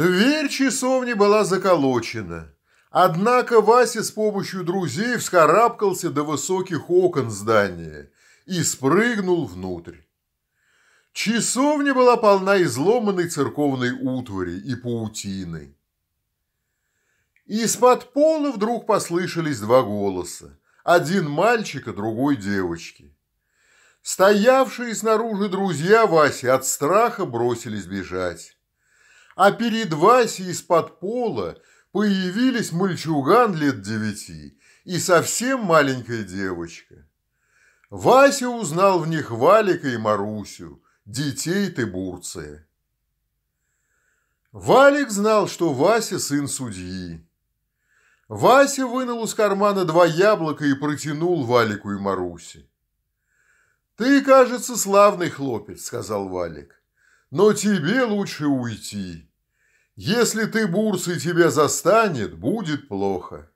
Дверь часовни была заколочена. Однако Вася с помощью друзей вскарабкался до высоких окон здания и спрыгнул внутрь. Часовня была полна изломанной церковной утвари и паутины. Из-под пола вдруг послышались два голоса. Один мальчика, другой девочки. Стоявшие снаружи друзья Васи от страха бросились бежать а перед Васей из-под пола появились мальчуган лет девяти и совсем маленькая девочка. Вася узнал в них Валика и Марусю, детей Тыбурция. Валик знал, что Вася сын судьи. Вася вынул из кармана два яблока и протянул Валику и Марусе. «Ты, кажется, славный хлопец», — сказал Валик, — «но тебе лучше уйти». Если ты бурс и тебя застанет, будет плохо.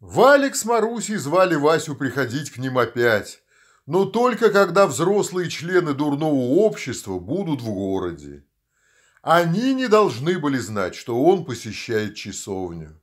Валик с Марусей звали Васю приходить к ним опять, но только когда взрослые члены дурного общества будут в городе. Они не должны были знать, что он посещает часовню.